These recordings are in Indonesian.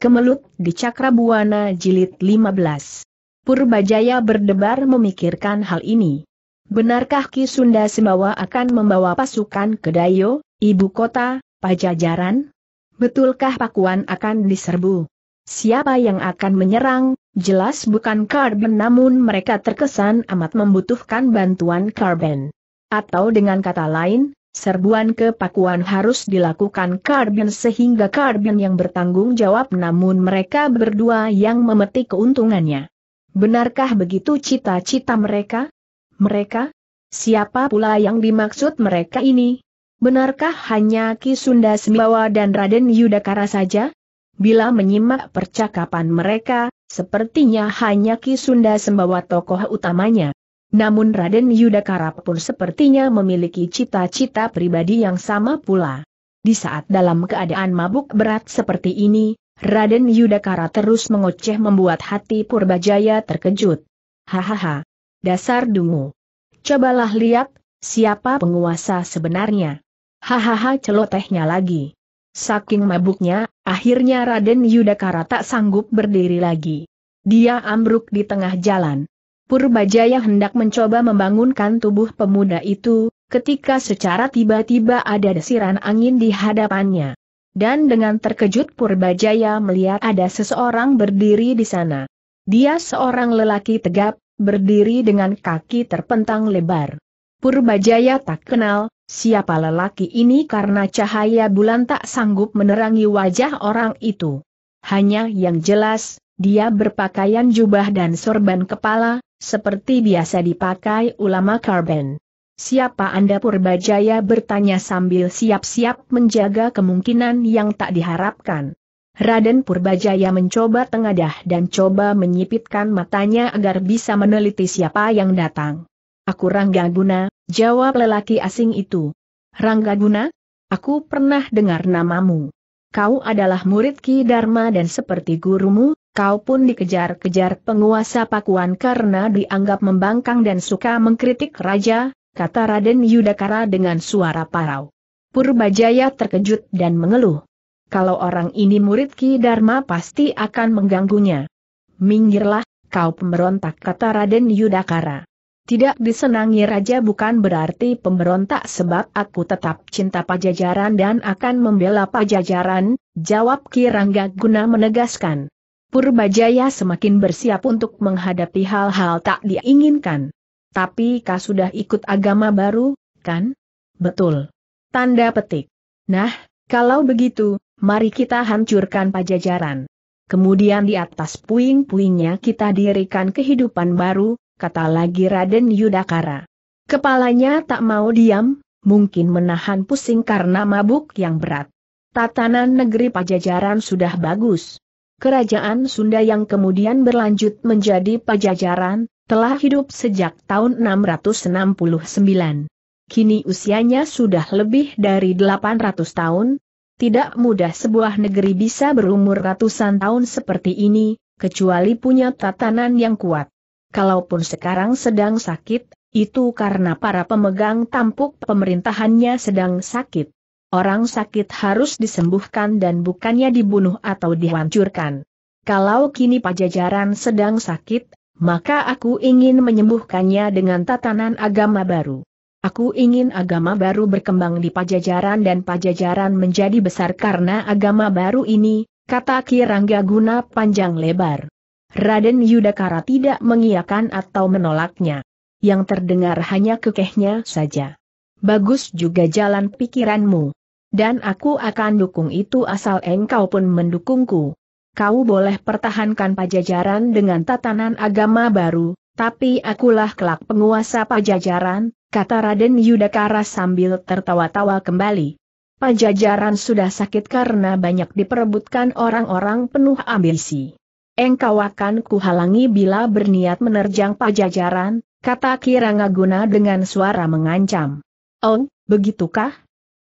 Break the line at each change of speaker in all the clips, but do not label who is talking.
Kemelut di Cakrabuana Jilid 15. Purbajaya berdebar memikirkan hal ini. Benarkah Ki Sunda Sembawa akan membawa pasukan ke Dayo, ibu kota, Pajajaran? Betulkah Pakuan akan diserbu? Siapa yang akan menyerang? Jelas bukan Karben namun mereka terkesan amat membutuhkan bantuan Karben. Atau dengan kata lain, Serbuan ke Pakuan harus dilakukan Karbin sehingga Karbin yang bertanggung jawab namun mereka berdua yang memetik keuntungannya. Benarkah begitu cita-cita mereka? Mereka? Siapa pula yang dimaksud mereka ini? Benarkah hanya Ki Sunda Sembawa dan Raden Yudakara saja? Bila menyimak percakapan mereka, sepertinya hanya Ki Sunda Sembawa tokoh utamanya. Namun Raden Yudakara pun sepertinya memiliki cita-cita pribadi yang sama pula. Di saat dalam keadaan mabuk berat seperti ini, Raden Yudakara terus mengoceh membuat hati Purbajaya terkejut. Hahaha. Dasar dungu. Cobalah lihat, siapa penguasa sebenarnya. Hahaha celotehnya lagi. Saking mabuknya, akhirnya Raden Yudakara tak sanggup berdiri lagi. Dia ambruk di tengah jalan. Purbajaya hendak mencoba membangunkan tubuh pemuda itu, ketika secara tiba-tiba ada desiran angin di hadapannya. Dan dengan terkejut Purbajaya melihat ada seseorang berdiri di sana. Dia seorang lelaki tegap, berdiri dengan kaki terpentang lebar. Purbajaya tak kenal, siapa lelaki ini karena cahaya bulan tak sanggup menerangi wajah orang itu. Hanya yang jelas, dia berpakaian jubah dan sorban kepala, seperti biasa dipakai ulama Karben. Siapa Anda Purbajaya bertanya sambil siap-siap menjaga kemungkinan yang tak diharapkan. Raden Purbajaya mencoba tengadah dan coba menyipitkan matanya agar bisa meneliti siapa yang datang. Aku Rangga Guna, jawab lelaki asing itu. Rangga Guna? Aku pernah dengar namamu. Kau adalah murid Ki Dharma dan seperti gurumu, kau pun dikejar-kejar penguasa Pakuan karena dianggap membangkang dan suka mengkritik raja, kata Raden Yudakara dengan suara parau. Purbajaya terkejut dan mengeluh. Kalau orang ini murid Ki Dharma pasti akan mengganggunya. Minggirlah, kau pemberontak kata Raden Yudakara. Tidak disenangi raja bukan berarti pemberontak sebab aku tetap cinta pajajaran dan akan membela pajajaran, jawab Ki Rangga guna menegaskan. Purbajaya semakin bersiap untuk menghadapi hal-hal tak diinginkan. Tapi kau sudah ikut agama baru, kan? Betul. Tanda petik. Nah, kalau begitu, mari kita hancurkan pajajaran. Kemudian di atas puing-puingnya kita dirikan kehidupan baru, kata lagi Raden Yudakara. Kepalanya tak mau diam, mungkin menahan pusing karena mabuk yang berat. Tatanan negeri pajajaran sudah bagus. Kerajaan Sunda yang kemudian berlanjut menjadi pajajaran, telah hidup sejak tahun 669. Kini usianya sudah lebih dari 800 tahun, tidak mudah sebuah negeri bisa berumur ratusan tahun seperti ini, kecuali punya tatanan yang kuat. Kalaupun sekarang sedang sakit, itu karena para pemegang tampuk pemerintahannya sedang sakit orang sakit harus disembuhkan dan bukannya dibunuh atau dihancurkan. Kalau kini pajajaran sedang sakit, maka aku ingin menyembuhkannya dengan tatanan agama baru. Aku ingin agama baru berkembang di pajajaran dan pajajaran menjadi besar karena agama baru ini, kata Kirangga Guna panjang lebar. Raden Yudakara tidak mengiyakan atau menolaknya. Yang terdengar hanya kekehnya saja. Bagus juga jalan pikiranmu. Dan aku akan dukung itu asal engkau pun mendukungku. Kau boleh pertahankan pajajaran dengan tatanan agama baru, tapi akulah kelak penguasa pajajaran, kata Raden Yudakara sambil tertawa-tawa kembali. Pajajaran sudah sakit karena banyak diperebutkan orang-orang penuh ambisi. Engkau akan kuhalangi bila berniat menerjang pajajaran, kata Kirangaguna dengan suara mengancam. Oh, begitukah?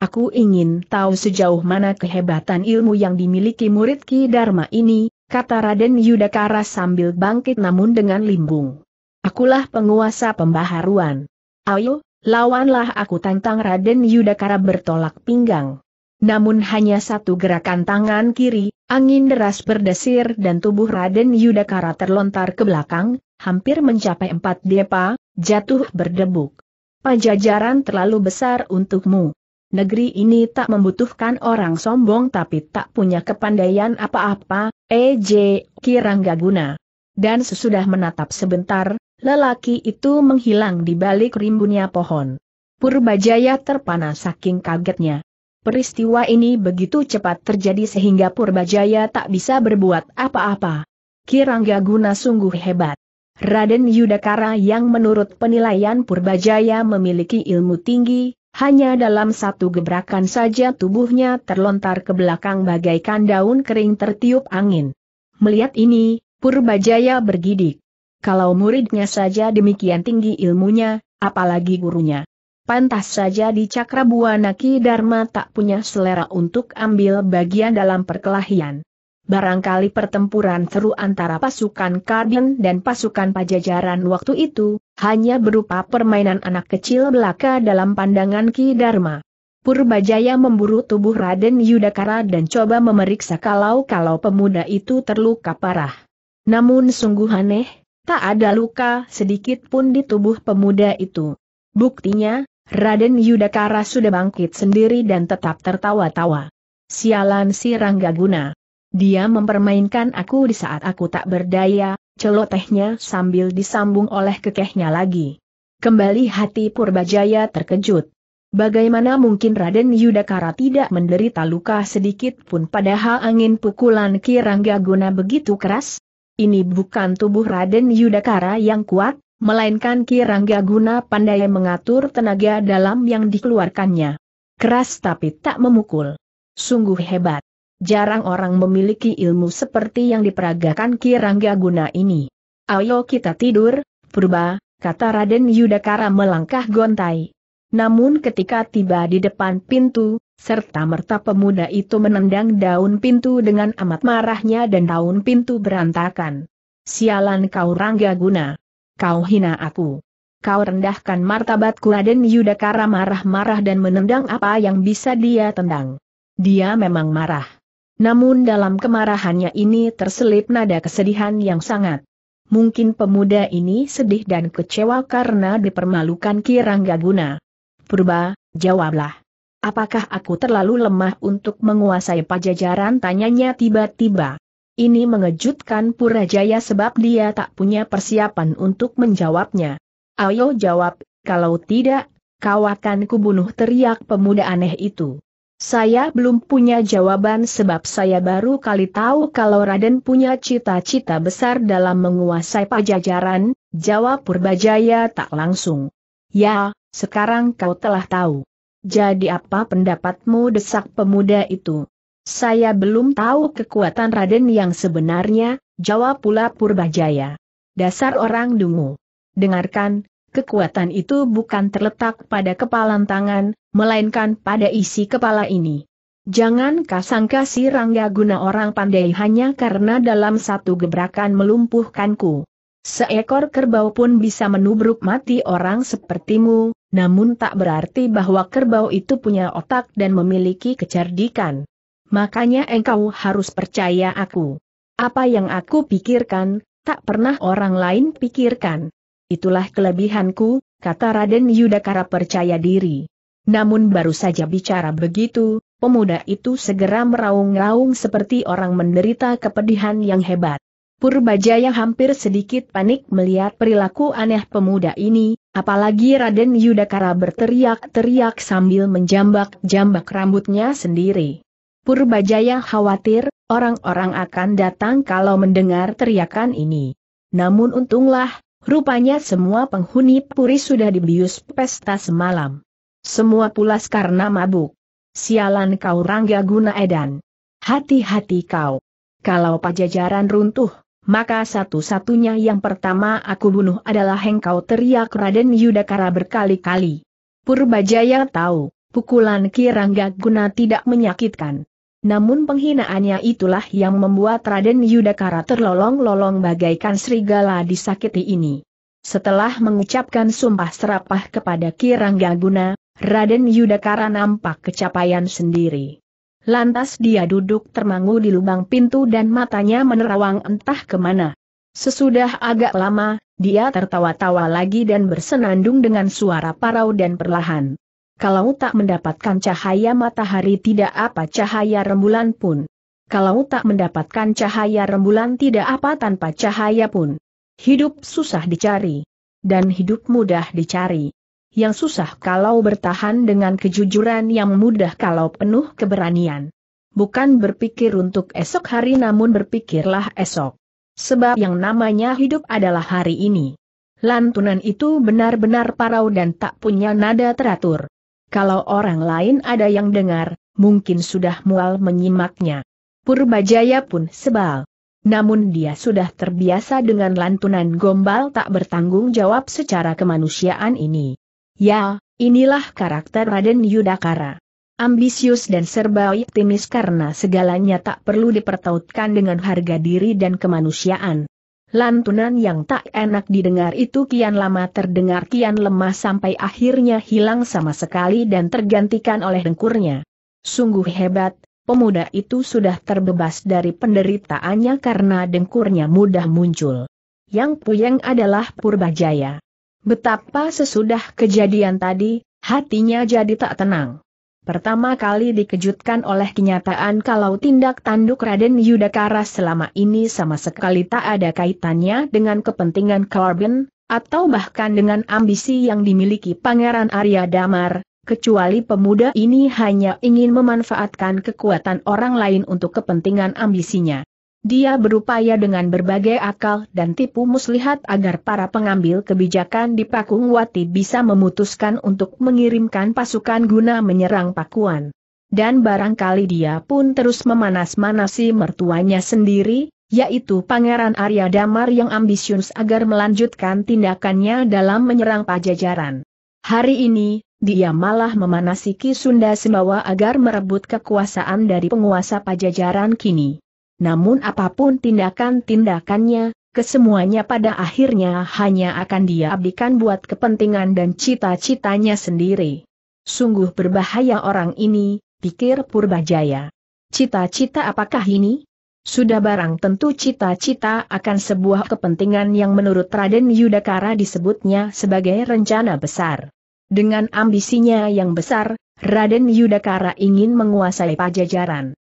Aku ingin tahu sejauh mana kehebatan ilmu yang dimiliki murid Ki Dharma ini, kata Raden Yudakara sambil bangkit namun dengan limbung. Akulah penguasa pembaharuan. Ayo, lawanlah aku tantang Raden Yudakara bertolak pinggang. Namun hanya satu gerakan tangan kiri, angin deras berdesir dan tubuh Raden Yudakara terlontar ke belakang, hampir mencapai empat depa, jatuh berdebuk. Pajajaran terlalu besar untukmu negeri ini tak membutuhkan orang sombong tapi tak punya kepandaian apa-apa, EJ, kira guna. Dan sesudah menatap sebentar, lelaki itu menghilang di balik rimbunnya pohon. Purbajaya terpana saking kagetnya. Peristiwa ini begitu cepat terjadi sehingga Purbajaya tak bisa berbuat apa-apa. Kirangga Guna sungguh hebat. Raden Yudakara yang menurut penilaian Purbajaya memiliki ilmu tinggi, hanya dalam satu gebrakan saja tubuhnya terlontar ke belakang bagaikan daun kering tertiup angin. Melihat ini, Purbajaya bergidik. Kalau muridnya saja demikian tinggi ilmunya, apalagi gurunya. Pantas saja di Cakrabuana Ki Dharma tak punya selera untuk ambil bagian dalam perkelahian barangkali pertempuran seru antara pasukan Karden dan pasukan Pajajaran waktu itu, hanya berupa permainan anak kecil belaka dalam pandangan Ki Dharma. Purbajaya memburu tubuh Raden Yudakara dan coba memeriksa kalau-kalau pemuda itu terluka parah. Namun sungguh aneh, tak ada luka sedikit pun di tubuh pemuda itu. Buktinya, Raden Yudakara sudah bangkit sendiri dan tetap tertawa-tawa. Sialan si Rangga Guna. Dia mempermainkan aku di saat aku tak berdaya, celotehnya sambil disambung oleh kekehnya lagi. Kembali hati Purbajaya terkejut. Bagaimana mungkin Raden Yudhakara tidak menderita luka sedikit pun padahal angin pukulan Kirangga Guna begitu keras? Ini bukan tubuh Raden Yudhakara yang kuat, melainkan Kirangga Guna pandai mengatur tenaga dalam yang dikeluarkannya. Keras tapi tak memukul. Sungguh hebat jarang orang memiliki ilmu seperti yang diperagakan Kirangga Guna ini. Ayo kita tidur, purba, kata Raden Yudakara melangkah gontai. Namun ketika tiba di depan pintu, serta-merta pemuda itu menendang daun pintu dengan amat marahnya dan daun pintu berantakan. Sialan kau Rangga Guna. Kau hina aku. Kau rendahkan martabatku Raden Yudakara marah-marah dan menendang apa yang bisa dia tendang. Dia memang marah. Namun dalam kemarahannya ini terselip nada kesedihan yang sangat. Mungkin pemuda ini sedih dan kecewa karena dipermalukan Kirangga Guna. Purba, jawablah. Apakah aku terlalu lemah untuk menguasai pajajaran? Tanyanya tiba-tiba. Ini mengejutkan Purajaya sebab dia tak punya persiapan untuk menjawabnya. Ayo jawab, kalau tidak, kau akan kubunuh teriak pemuda aneh itu. Saya belum punya jawaban sebab saya baru kali tahu kalau Raden punya cita-cita besar dalam menguasai pajajaran, jawab Purbajaya tak langsung. Ya, sekarang kau telah tahu. Jadi apa pendapatmu desak pemuda itu? Saya belum tahu kekuatan Raden yang sebenarnya, jawab pula Purbajaya. Dasar orang dungu. Dengarkan, kekuatan itu bukan terletak pada kepalan tangan, melainkan pada isi kepala ini. Jangan kasangka si Rangga guna orang pandai hanya karena dalam satu gebrakan melumpuhkanku. Seekor kerbau pun bisa menubruk mati orang sepertimu, namun tak berarti bahwa kerbau itu punya otak dan memiliki kecerdikan. Makanya engkau harus percaya aku. Apa yang aku pikirkan, tak pernah orang lain pikirkan. Itulah kelebihanku, kata Raden Yudakara percaya diri. Namun baru saja bicara begitu, pemuda itu segera meraung-raung seperti orang menderita kepedihan yang hebat. Purbajaya hampir sedikit panik melihat perilaku aneh pemuda ini, apalagi Raden Yudakara berteriak-teriak sambil menjambak-jambak rambutnya sendiri. Purbajaya khawatir, orang-orang akan datang kalau mendengar teriakan ini. Namun untunglah, Rupanya semua penghuni puri sudah dibius pesta semalam. Semua pulas karena mabuk. Sialan kau Rangga Guna Edan. Hati-hati kau. Kalau pajajaran runtuh, maka satu-satunya yang pertama aku bunuh adalah engkau teriak Raden Yudakara berkali-kali. Purbajaya tahu, pukulan Ki Rangga Guna tidak menyakitkan. Namun penghinaannya itulah yang membuat Raden Yudakara terlolong-lolong bagaikan serigala disakiti ini. Setelah mengucapkan sumpah serapah kepada Kirangga Guna, Raden Yudakara nampak kecapaian sendiri. Lantas dia duduk termangu di lubang pintu dan matanya menerawang entah kemana. Sesudah agak lama, dia tertawa-tawa lagi dan bersenandung dengan suara parau dan perlahan. Kalau tak mendapatkan cahaya matahari tidak apa cahaya rembulan pun. Kalau tak mendapatkan cahaya rembulan tidak apa tanpa cahaya pun. Hidup susah dicari. Dan hidup mudah dicari. Yang susah kalau bertahan dengan kejujuran yang mudah kalau penuh keberanian. Bukan berpikir untuk esok hari namun berpikirlah esok. Sebab yang namanya hidup adalah hari ini. Lantunan itu benar-benar parau dan tak punya nada teratur. Kalau orang lain ada yang dengar, mungkin sudah mual menyimaknya. Purbajaya pun sebal. Namun dia sudah terbiasa dengan lantunan gombal tak bertanggung jawab secara kemanusiaan ini. Ya, inilah karakter Raden Yudakara. Ambisius dan serba optimis karena segalanya tak perlu dipertautkan dengan harga diri dan kemanusiaan. Lantunan yang tak enak didengar itu kian lama terdengar kian lemah sampai akhirnya hilang sama sekali dan tergantikan oleh dengkurnya. Sungguh hebat, pemuda itu sudah terbebas dari penderitaannya karena dengkurnya mudah muncul. Yang puyeng adalah Purbajaya. Betapa sesudah kejadian tadi, hatinya jadi tak tenang. Pertama kali dikejutkan oleh kenyataan kalau tindak tanduk Raden Yudakara selama ini sama sekali tak ada kaitannya dengan kepentingan Corbin, atau bahkan dengan ambisi yang dimiliki Pangeran Arya Damar, kecuali pemuda ini hanya ingin memanfaatkan kekuatan orang lain untuk kepentingan ambisinya. Dia berupaya dengan berbagai akal dan tipu muslihat agar para pengambil kebijakan di Pakung bisa memutuskan untuk mengirimkan pasukan guna menyerang Pakuan. Dan barangkali dia pun terus memanas-manasi mertuanya sendiri, yaitu Pangeran Arya Damar yang ambisius agar melanjutkan tindakannya dalam menyerang pajajaran. Hari ini, dia malah memanasi Ki Sunda Sembawa agar merebut kekuasaan dari penguasa pajajaran kini namun apapun tindakan-tindakannya, kesemuanya pada akhirnya hanya akan diabdikan buat kepentingan dan cita-citanya sendiri. Sungguh berbahaya orang ini, pikir Purbajaya. Cita-cita apakah ini? Sudah barang tentu cita-cita akan sebuah kepentingan yang menurut Raden Yudakara disebutnya sebagai rencana besar. Dengan ambisinya yang besar, Raden Yudakara ingin menguasai pajajaran.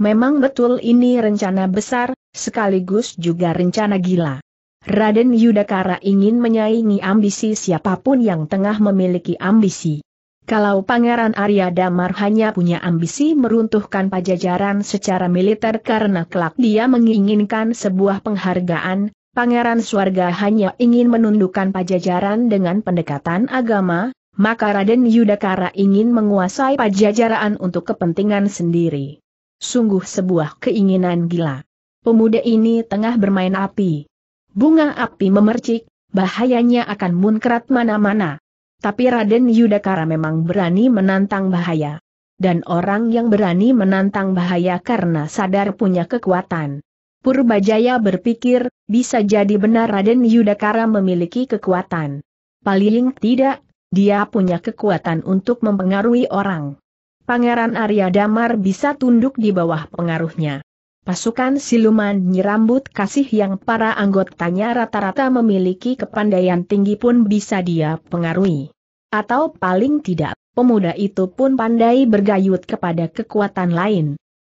Memang betul ini rencana besar, sekaligus juga rencana gila. Raden Yudakara ingin menyaingi ambisi siapapun yang tengah memiliki ambisi. Kalau Pangeran Arya Damar hanya punya ambisi meruntuhkan pajajaran secara militer karena kelak dia menginginkan sebuah penghargaan, Pangeran Swarga hanya ingin menundukkan pajajaran dengan pendekatan agama, maka Raden Yudakara ingin menguasai pajajaran untuk kepentingan sendiri. Sungguh sebuah keinginan gila. Pemuda ini tengah bermain api. Bunga api memercik, bahayanya akan munkrat mana-mana. Tapi Raden Yudakara memang berani menantang bahaya. Dan orang yang berani menantang bahaya karena sadar punya kekuatan. Purbajaya berpikir, bisa jadi benar Raden Yudakara memiliki kekuatan. Paling tidak, dia punya kekuatan untuk mempengaruhi orang. Pangeran Arya Damar bisa tunduk di bawah pengaruhnya. Pasukan siluman nyerambut kasih yang para anggotanya rata-rata memiliki kepandaian tinggi pun bisa dia pengaruhi. Atau paling tidak, pemuda itu pun pandai bergayut kepada kekuatan lain.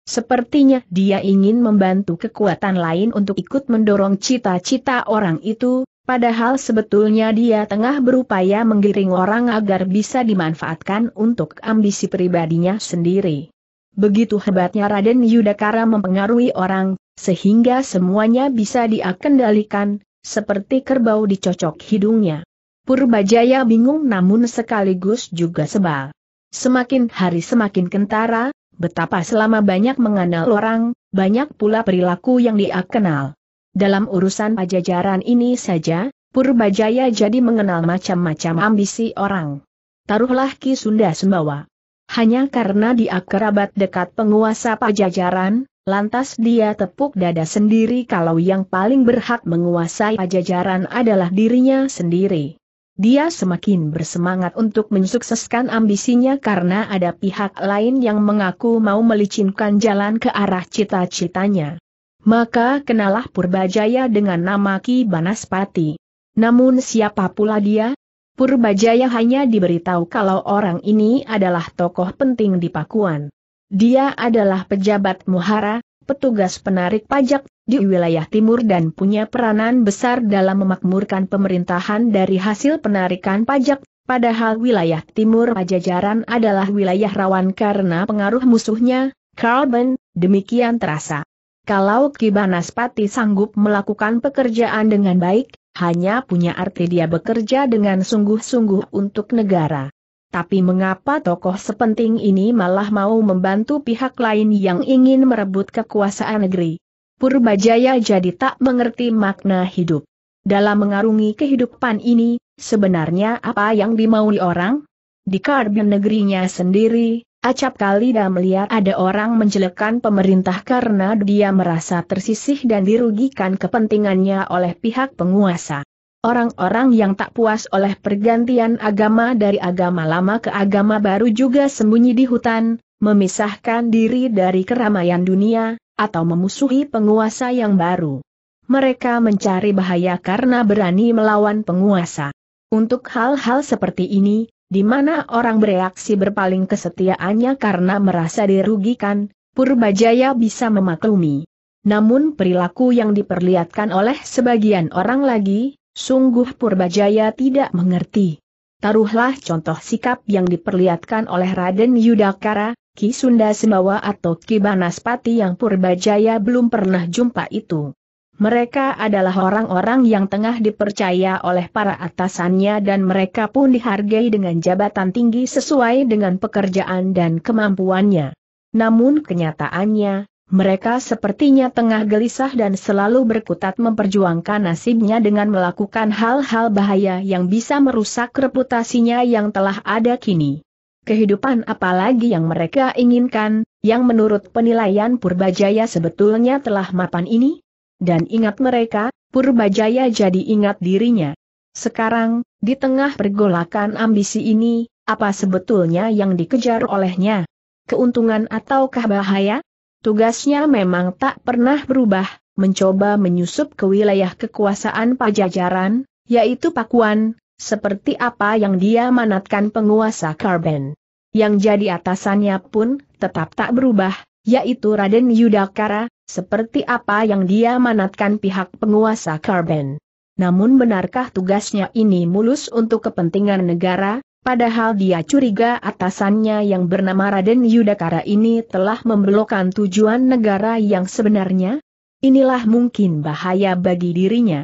Sepertinya dia ingin membantu kekuatan lain untuk ikut mendorong cita-cita orang itu, Padahal sebetulnya dia tengah berupaya menggiring orang agar bisa dimanfaatkan untuk ambisi pribadinya sendiri. Begitu hebatnya Raden Yudakara mempengaruhi orang, sehingga semuanya bisa diakendalikan, seperti kerbau dicocok hidungnya. Purbajaya bingung namun sekaligus juga sebal. Semakin hari semakin kentara, betapa selama banyak mengenal orang, banyak pula perilaku yang dia kenal. Dalam urusan pajajaran ini saja, Purbajaya jadi mengenal macam-macam ambisi orang. Taruhlah Ki Sunda Sembawa. Hanya karena dia kerabat dekat penguasa pajajaran, lantas dia tepuk dada sendiri kalau yang paling berhak menguasai pajajaran adalah dirinya sendiri. Dia semakin bersemangat untuk mensukseskan ambisinya karena ada pihak lain yang mengaku mau melicinkan jalan ke arah cita-citanya. Maka kenalah Purbajaya dengan nama Ki Banaspati. Namun siapa pula dia? Purbajaya hanya diberitahu kalau orang ini adalah tokoh penting di Pakuan. Dia adalah pejabat muhara, petugas penarik pajak di wilayah timur dan punya peranan besar dalam memakmurkan pemerintahan dari hasil penarikan pajak, padahal wilayah timur Pajajaran adalah wilayah rawan karena pengaruh musuhnya, Carlben, demikian terasa. Kalau Kibanaspati sanggup melakukan pekerjaan dengan baik, hanya punya arti dia bekerja dengan sungguh-sungguh untuk negara. Tapi mengapa tokoh sepenting ini malah mau membantu pihak lain yang ingin merebut kekuasaan negeri? Purbajaya jadi tak mengerti makna hidup. Dalam mengarungi kehidupan ini, sebenarnya apa yang dimaui orang? Di karbon negerinya sendiri, Acap kali dah melihat ada orang menjelekan pemerintah karena dia merasa tersisih dan dirugikan kepentingannya oleh pihak penguasa. Orang-orang yang tak puas oleh pergantian agama dari agama lama ke agama baru juga sembunyi di hutan, memisahkan diri dari keramaian dunia, atau memusuhi penguasa yang baru. Mereka mencari bahaya karena berani melawan penguasa. Untuk hal-hal seperti ini, di mana orang bereaksi berpaling kesetiaannya karena merasa dirugikan, Purbajaya bisa memaklumi. Namun perilaku yang diperlihatkan oleh sebagian orang lagi, sungguh Purbajaya tidak mengerti. Taruhlah contoh sikap yang diperlihatkan oleh Raden Yudhakara, Ki Sunda Sembawa atau Ki Banaspati yang Purbajaya belum pernah jumpa itu. Mereka adalah orang-orang yang tengah dipercaya oleh para atasannya dan mereka pun dihargai dengan jabatan tinggi sesuai dengan pekerjaan dan kemampuannya. Namun kenyataannya, mereka sepertinya tengah gelisah dan selalu berkutat memperjuangkan nasibnya dengan melakukan hal-hal bahaya yang bisa merusak reputasinya yang telah ada kini. Kehidupan apalagi yang mereka inginkan, yang menurut penilaian Purbajaya sebetulnya telah mapan ini? dan ingat mereka, Purbajaya jadi ingat dirinya. Sekarang, di tengah pergolakan ambisi ini, apa sebetulnya yang dikejar olehnya? Keuntungan ataukah bahaya? Tugasnya memang tak pernah berubah, mencoba menyusup ke wilayah kekuasaan pajajaran, yaitu Pakuan, seperti apa yang dia manatkan penguasa Karben. Yang jadi atasannya pun tetap tak berubah, yaitu Raden Yudakara, seperti apa yang dia manatkan pihak penguasa Karben. Namun benarkah tugasnya ini mulus untuk kepentingan negara, padahal dia curiga atasannya yang bernama Raden Yudakara ini telah membelokkan tujuan negara yang sebenarnya? Inilah mungkin bahaya bagi dirinya.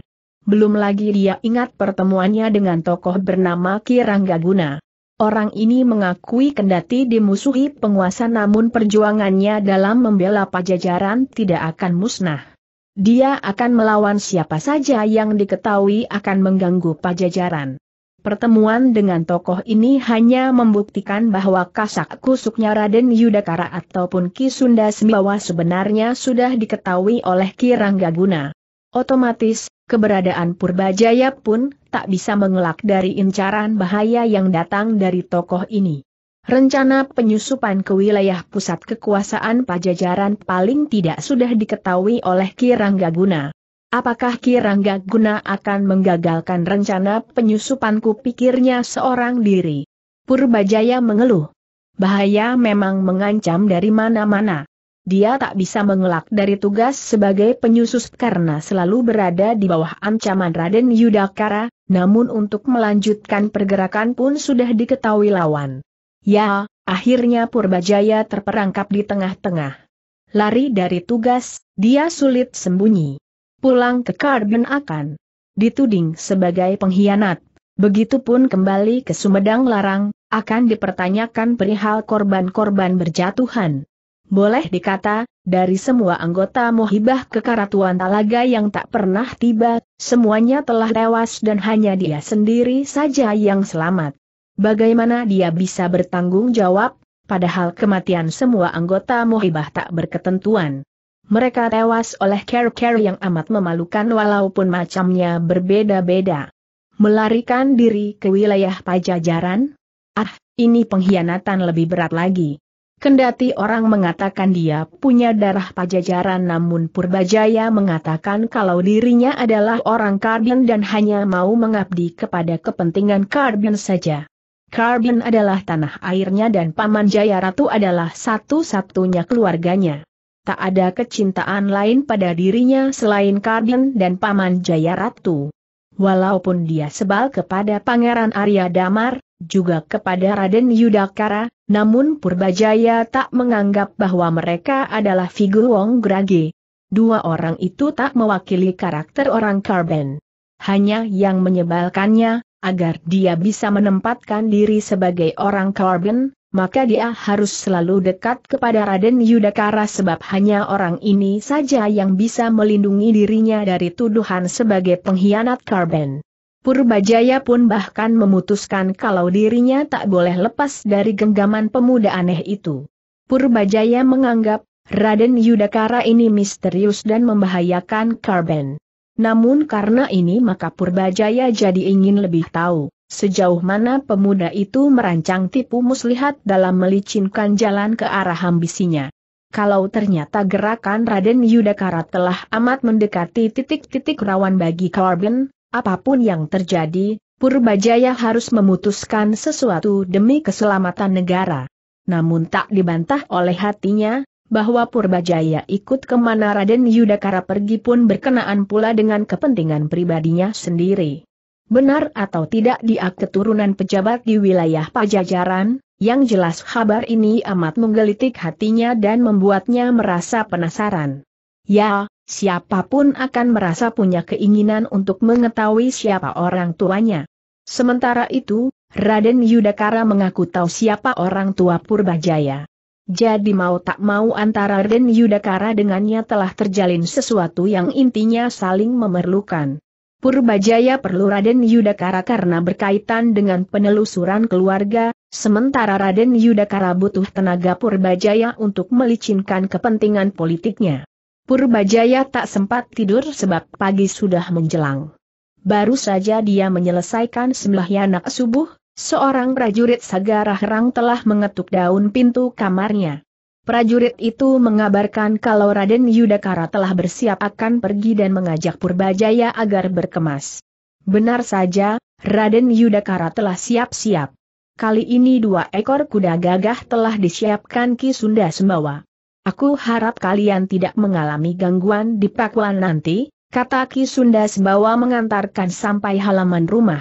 Belum lagi dia ingat pertemuannya dengan tokoh bernama Kirangga Guna. Orang ini mengakui kendati dimusuhi penguasa namun perjuangannya dalam membela pajajaran tidak akan musnah. Dia akan melawan siapa saja yang diketahui akan mengganggu pajajaran. Pertemuan dengan tokoh ini hanya membuktikan bahwa kasak kusuknya Raden Yudakara ataupun Kisunda Sembawa sebenarnya sudah diketahui oleh Kiranggaguna. Ranggaguna. Otomatis, keberadaan Purbajaya pun tak bisa mengelak dari incaran bahaya yang datang dari tokoh ini. Rencana penyusupan ke wilayah pusat kekuasaan pajajaran paling tidak sudah diketahui oleh Kirangga Guna. Apakah Kirangga Guna akan menggagalkan rencana penyusupanku pikirnya seorang diri? Purbajaya mengeluh. Bahaya memang mengancam dari mana-mana dia tak bisa mengelak dari tugas sebagai penyusus karena selalu berada di bawah ancaman Raden Yudhakara, namun untuk melanjutkan pergerakan pun sudah diketahui lawan. Ya, akhirnya Purbajaya terperangkap di tengah-tengah. Lari dari tugas, dia sulit sembunyi. Pulang ke Karben akan dituding sebagai pengkhianat. Begitupun kembali ke Sumedang Larang, akan dipertanyakan perihal korban-korban berjatuhan. Boleh dikata, dari semua anggota muhibah Kekaratuan Talaga yang tak pernah tiba, semuanya telah tewas dan hanya dia sendiri saja yang selamat. Bagaimana dia bisa bertanggung jawab, padahal kematian semua anggota muhibah tak berketentuan. Mereka tewas oleh ker ker yang amat memalukan walaupun macamnya berbeda-beda. Melarikan diri ke wilayah pajajaran? Ah, ini pengkhianatan lebih berat lagi. Kendati orang mengatakan dia punya darah pajajaran namun Purbajaya mengatakan kalau dirinya adalah orang Karbin dan hanya mau mengabdi kepada kepentingan Karbin saja. Karbin adalah tanah airnya dan Paman Jaya Ratu adalah satu-satunya keluarganya. Tak ada kecintaan lain pada dirinya selain Karbin dan Paman Jaya Ratu. Walaupun dia sebal kepada Pangeran Arya Damar, juga kepada Raden Yudakara, namun Purbajaya tak menganggap bahwa mereka adalah figur Wong Grage. Dua orang itu tak mewakili karakter orang Karben. Hanya yang menyebalkannya, agar dia bisa menempatkan diri sebagai orang Karben, maka dia harus selalu dekat kepada Raden Yudakara sebab hanya orang ini saja yang bisa melindungi dirinya dari tuduhan sebagai pengkhianat Karben. Purbajaya pun bahkan memutuskan kalau dirinya tak boleh lepas dari genggaman pemuda aneh itu. Purbajaya menganggap, Raden Yudakara ini misterius dan membahayakan Karben. Namun karena ini maka Purbajaya jadi ingin lebih tahu, sejauh mana pemuda itu merancang tipu muslihat dalam melicinkan jalan ke arah ambisinya. Kalau ternyata gerakan Raden Yudakara telah amat mendekati titik-titik rawan bagi Karben, Apapun yang terjadi, Purbajaya harus memutuskan sesuatu demi keselamatan negara. Namun tak dibantah oleh hatinya, bahwa Purbajaya ikut kemana Raden Yudhakara pergi pun berkenaan pula dengan kepentingan pribadinya sendiri. Benar atau tidak dia keturunan pejabat di wilayah Pajajaran, yang jelas kabar ini amat menggelitik hatinya dan membuatnya merasa penasaran. Ya, siapapun akan merasa punya keinginan untuk mengetahui siapa orang tuanya. Sementara itu, Raden Yudakara mengaku tahu siapa orang tua Purbajaya. Jadi mau tak mau antara Raden Yudakara dengannya telah terjalin sesuatu yang intinya saling memerlukan. Purbajaya perlu Raden Yudakara karena berkaitan dengan penelusuran keluarga, sementara Raden Yudakara butuh tenaga Purbajaya untuk melicinkan kepentingan politiknya. Purbajaya tak sempat tidur sebab pagi sudah menjelang. Baru saja dia menyelesaikan anak subuh, seorang prajurit Sagara Herang telah mengetuk daun pintu kamarnya. Prajurit itu mengabarkan kalau Raden Yudakara telah bersiap akan pergi dan mengajak Purbajaya agar berkemas. Benar saja, Raden Yudakara telah siap-siap. Kali ini dua ekor kuda gagah telah disiapkan Ki Sunda Sembawa. Aku harap kalian tidak mengalami gangguan di Pakuan nanti, kata Ki Sunda Sembawa mengantarkan sampai halaman rumah.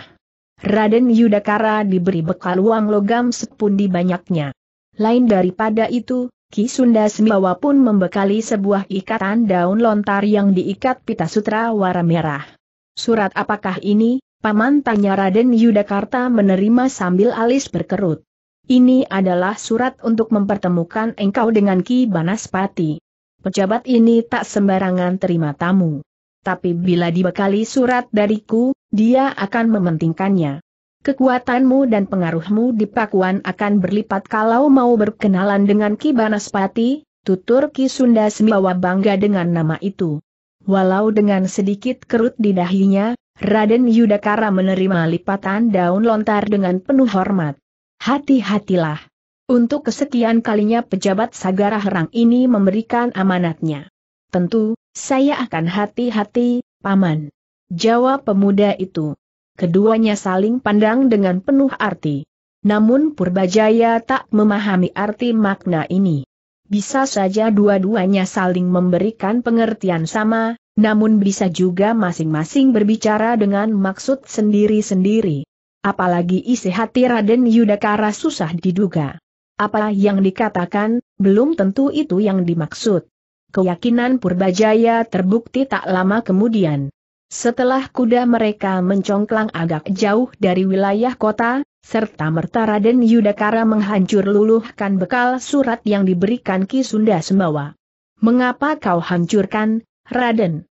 Raden Yudakara diberi bekal uang logam sepundi banyaknya. Lain daripada itu, Ki Sunda Sembawa pun membekali sebuah ikatan daun lontar yang diikat pita sutra warna merah. Surat apakah ini, Paman tanya Raden Yudakarta menerima sambil alis berkerut. Ini adalah surat untuk mempertemukan engkau dengan Ki Banaspati. Pejabat ini tak sembarangan terima tamu. Tapi bila dibekali surat dariku, dia akan mementingkannya. Kekuatanmu dan pengaruhmu di Pakuan akan berlipat kalau mau berkenalan dengan Ki Banaspati, tutur Ki Sunda Sembawa bangga dengan nama itu. Walau dengan sedikit kerut di dahinya, Raden Yudakara menerima lipatan daun lontar dengan penuh hormat. Hati-hatilah. Untuk kesekian kalinya pejabat Sagara Herang ini memberikan amanatnya. Tentu, saya akan hati-hati, Paman. Jawab pemuda itu. Keduanya saling pandang dengan penuh arti. Namun Purbajaya tak memahami arti makna ini. Bisa saja dua-duanya saling memberikan pengertian sama, namun bisa juga masing-masing berbicara dengan maksud sendiri-sendiri. Apalagi isi hati Raden Yudhakara susah diduga. Apa yang dikatakan, belum tentu itu yang dimaksud. Keyakinan Purbajaya terbukti tak lama kemudian. Setelah kuda mereka mencongklang agak jauh dari wilayah kota, serta merta Raden Yudhakara menghancur luluhkan bekal surat yang diberikan Ki Sunda Sembawa. Mengapa kau hancurkan, Raden?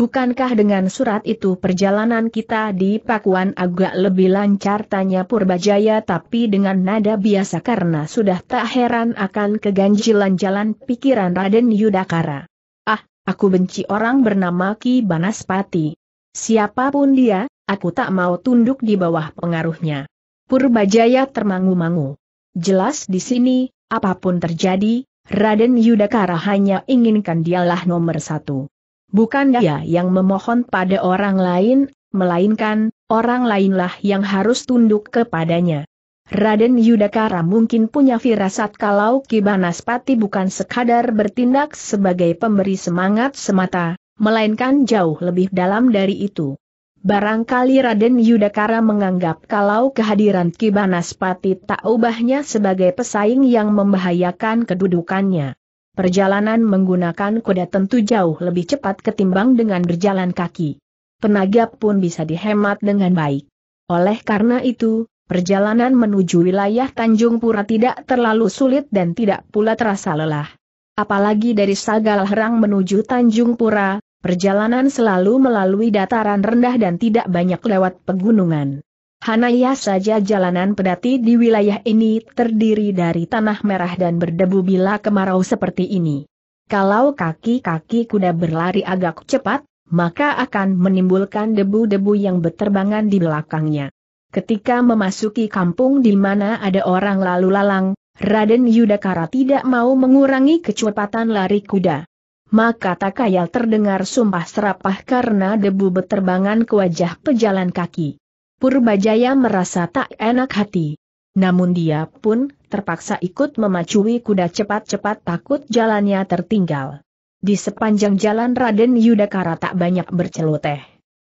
Bukankah dengan surat itu perjalanan kita di Pakuan agak lebih lancar tanya Purbajaya tapi dengan nada biasa karena sudah tak heran akan keganjilan jalan pikiran Raden Yudakara. Ah, aku benci orang bernama Ki Banaspati. Siapapun dia, aku tak mau tunduk di bawah pengaruhnya. Purbajaya termangu-mangu. Jelas di sini, apapun terjadi, Raden Yudakara hanya inginkan dialah nomor satu. Bukan dia yang memohon pada orang lain, melainkan, orang lainlah yang harus tunduk kepadanya. Raden Yudhakara mungkin punya firasat kalau Kibanaspati bukan sekadar bertindak sebagai pemberi semangat semata, melainkan jauh lebih dalam dari itu. Barangkali Raden Yudhakara menganggap kalau kehadiran Kibanaspati tak ubahnya sebagai pesaing yang membahayakan kedudukannya. Perjalanan menggunakan kuda tentu jauh lebih cepat ketimbang dengan berjalan kaki. Tenaga pun bisa dihemat dengan baik. Oleh karena itu, perjalanan menuju wilayah Tanjung Pura tidak terlalu sulit dan tidak pula terasa lelah. Apalagi dari Sagalherang menuju Tanjung Pura, perjalanan selalu melalui dataran rendah dan tidak banyak lewat pegunungan. Hanaya saja jalanan pedati di wilayah ini terdiri dari tanah merah dan berdebu bila kemarau seperti ini. Kalau kaki-kaki kuda berlari agak cepat, maka akan menimbulkan debu-debu yang berterbangan di belakangnya. Ketika memasuki kampung di mana ada orang lalu lalang, Raden Yudakara tidak mau mengurangi kecepatan lari kuda. Maka Takayal terdengar sumpah serapah karena debu berterbangan ke wajah pejalan kaki. Purbajaya merasa tak enak hati. Namun dia pun terpaksa ikut memacui kuda cepat-cepat takut jalannya tertinggal. Di sepanjang jalan Raden Yudakara tak banyak berceloteh.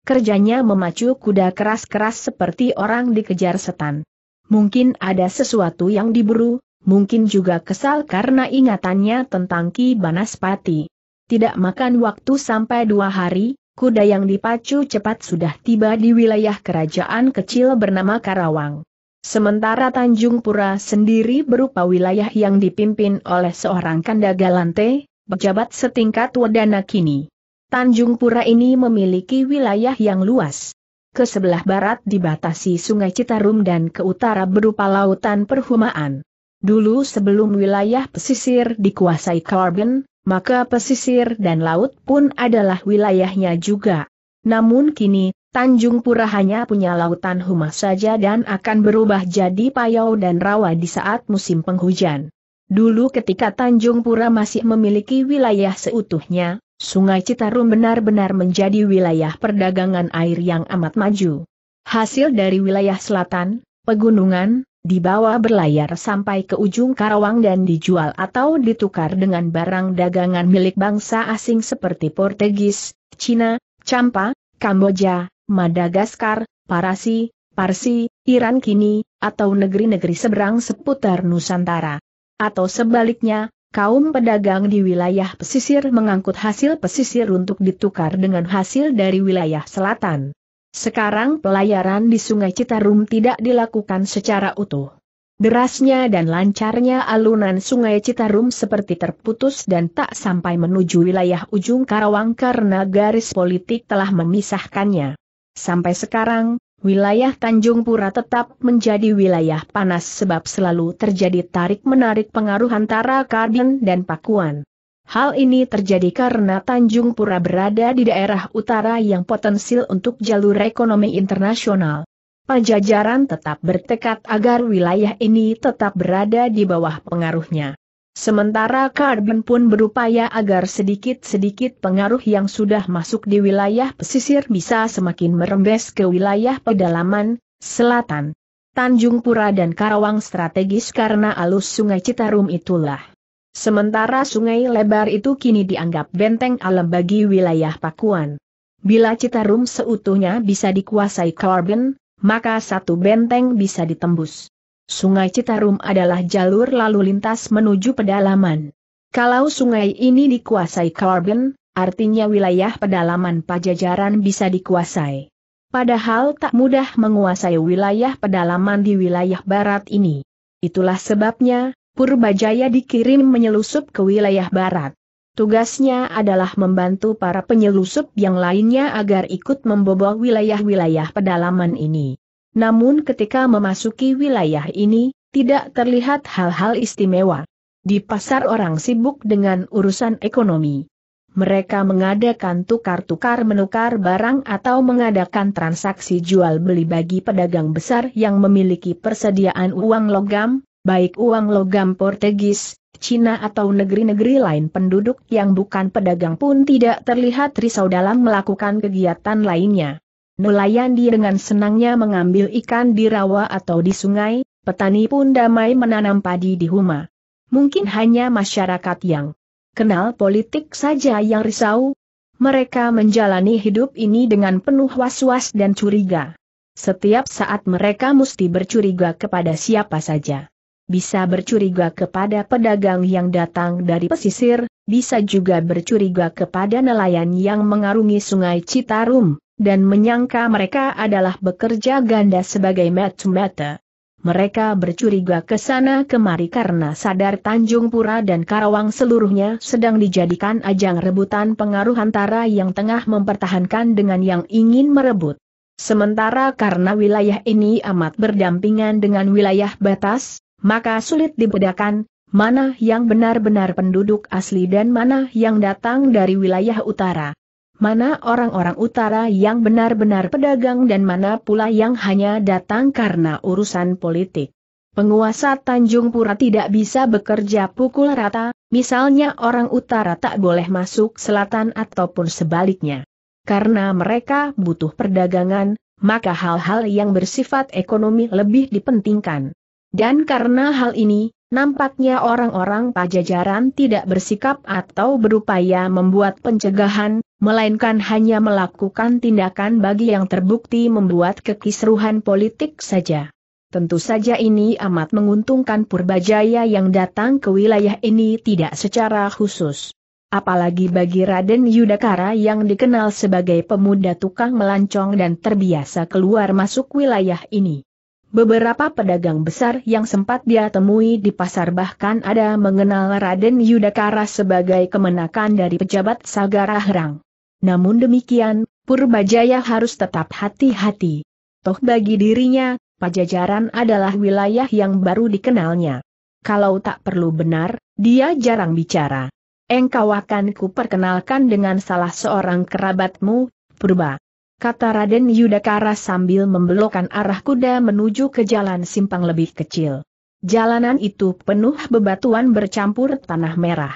Kerjanya memacu kuda keras-keras seperti orang dikejar setan. Mungkin ada sesuatu yang diburu, mungkin juga kesal karena ingatannya tentang Ki Banaspati. Tidak makan waktu sampai dua hari, kuda yang dipacu cepat sudah tiba di wilayah kerajaan kecil bernama Karawang. Sementara Tanjung Pura sendiri berupa wilayah yang dipimpin oleh seorang kanda galante, pejabat setingkat Wadana kini. Tanjung Pura ini memiliki wilayah yang luas. Ke sebelah barat dibatasi Sungai Citarum dan ke utara berupa lautan perhumaan. Dulu sebelum wilayah pesisir dikuasai Carbon, maka pesisir dan laut pun adalah wilayahnya juga. Namun kini, Tanjung Pura hanya punya lautan humas saja dan akan berubah jadi payau dan rawa di saat musim penghujan. Dulu ketika Tanjung Pura masih memiliki wilayah seutuhnya, Sungai Citarum benar-benar menjadi wilayah perdagangan air yang amat maju. Hasil dari wilayah selatan, pegunungan, dibawa berlayar sampai ke ujung Karawang dan dijual atau ditukar dengan barang dagangan milik bangsa asing seperti Portugis, Cina, Campa, Kamboja, Madagaskar, Parasi, Parsi, Iran kini, atau negeri-negeri seberang seputar Nusantara. Atau sebaliknya, kaum pedagang di wilayah pesisir mengangkut hasil pesisir untuk ditukar dengan hasil dari wilayah selatan. Sekarang pelayaran di Sungai Citarum tidak dilakukan secara utuh. Derasnya dan lancarnya alunan sungai Citarum seperti terputus dan tak sampai menuju wilayah ujung Karawang karena garis politik telah memisahkannya. Sampai sekarang, wilayah Tanjung Pura tetap menjadi wilayah panas sebab selalu terjadi tarik-menarik pengaruh antara Karden dan Pakuan. Hal ini terjadi karena Tanjung Pura berada di daerah utara yang potensial untuk jalur ekonomi internasional. Pajajaran tetap bertekad agar wilayah ini tetap berada di bawah pengaruhnya. Sementara Karbon pun berupaya agar sedikit-sedikit pengaruh yang sudah masuk di wilayah pesisir bisa semakin merembes ke wilayah pedalaman, selatan. Tanjung Pura dan Karawang strategis karena alus sungai Citarum itulah Sementara sungai lebar itu kini dianggap benteng alam bagi wilayah Pakuan. Bila Citarum seutuhnya bisa dikuasai Carbon, maka satu benteng bisa ditembus. Sungai Citarum adalah jalur lalu lintas menuju pedalaman. Kalau sungai ini dikuasai Carbon, artinya wilayah pedalaman pajajaran bisa dikuasai. Padahal tak mudah menguasai wilayah pedalaman di wilayah barat ini. Itulah sebabnya, Purbajaya dikirim menyelusup ke wilayah barat. Tugasnya adalah membantu para penyelusup yang lainnya agar ikut membobol wilayah-wilayah pedalaman ini. Namun ketika memasuki wilayah ini, tidak terlihat hal-hal istimewa. Di pasar orang sibuk dengan urusan ekonomi. Mereka mengadakan tukar-tukar menukar barang atau mengadakan transaksi jual-beli bagi pedagang besar yang memiliki persediaan uang logam, baik uang logam Portugis, Cina atau negeri-negeri lain penduduk yang bukan pedagang pun tidak terlihat risau dalam melakukan kegiatan lainnya. Nelayan dia dengan senangnya mengambil ikan di rawa atau di sungai, petani pun damai menanam padi di huma. Mungkin hanya masyarakat yang kenal politik saja yang risau. Mereka menjalani hidup ini dengan penuh was-was dan curiga. Setiap saat mereka mesti bercuriga kepada siapa saja bisa bercuriga kepada pedagang yang datang dari pesisir, bisa juga bercuriga kepada nelayan yang mengarungi sungai Citarum, dan menyangka mereka adalah bekerja ganda sebagai mata Mereka bercuriga ke sana kemari karena sadar Tanjung Pura dan Karawang seluruhnya sedang dijadikan ajang rebutan pengaruh antara yang tengah mempertahankan dengan yang ingin merebut. Sementara karena wilayah ini amat berdampingan dengan wilayah batas, maka sulit dibedakan, mana yang benar-benar penduduk asli dan mana yang datang dari wilayah utara. Mana orang-orang utara yang benar-benar pedagang dan mana pula yang hanya datang karena urusan politik. Penguasa Tanjung Pura tidak bisa bekerja pukul rata, misalnya orang utara tak boleh masuk selatan ataupun sebaliknya. Karena mereka butuh perdagangan, maka hal-hal yang bersifat ekonomi lebih dipentingkan. Dan karena hal ini, nampaknya orang-orang pajajaran tidak bersikap atau berupaya membuat pencegahan, melainkan hanya melakukan tindakan bagi yang terbukti membuat kekisruhan politik saja. Tentu saja ini amat menguntungkan Purbajaya yang datang ke wilayah ini tidak secara khusus. Apalagi bagi Raden Yudakara yang dikenal sebagai pemuda tukang melancong dan terbiasa keluar masuk wilayah ini. Beberapa pedagang besar yang sempat dia temui di pasar bahkan ada mengenal Raden Yudakara sebagai kemenakan dari pejabat Sagara Herang. Namun demikian, Purbajaya harus tetap hati-hati. Toh bagi dirinya, Pajajaran adalah wilayah yang baru dikenalnya. Kalau tak perlu benar, dia jarang bicara. Engkau akan kuperkenalkan dengan salah seorang kerabatmu, Purba kata Raden Yudakara sambil membelokkan arah kuda menuju ke jalan simpang lebih kecil. Jalanan itu penuh bebatuan bercampur tanah merah.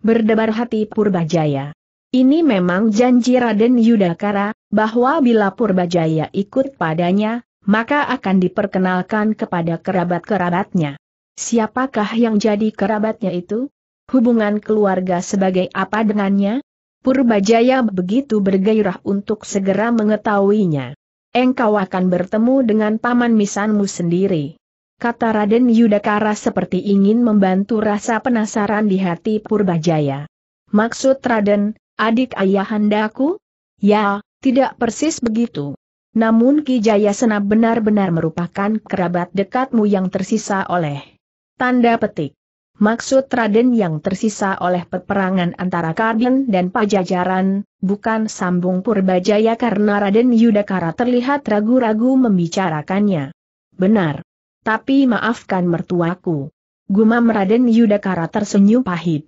Berdebar hati Purbajaya. Ini memang janji Raden Yudakara, bahwa bila Purbajaya ikut padanya, maka akan diperkenalkan kepada kerabat-kerabatnya. Siapakah yang jadi kerabatnya itu? Hubungan keluarga sebagai apa dengannya? Purbajaya begitu bergairah untuk segera mengetahuinya. Engkau akan bertemu dengan paman misanmu sendiri. Kata Raden Yudakara seperti ingin membantu rasa penasaran di hati Purbajaya. Maksud Raden, adik ayahandaku? Ya, tidak persis begitu. Namun Ki Senap benar-benar merupakan kerabat dekatmu yang tersisa oleh tanda petik. Maksud Raden yang tersisa oleh peperangan antara Karden dan Pajajaran, bukan sambung Purbajaya karena Raden Yudakara terlihat ragu-ragu membicarakannya. Benar. Tapi maafkan mertuaku. Gumam Raden Yudakara tersenyum pahit.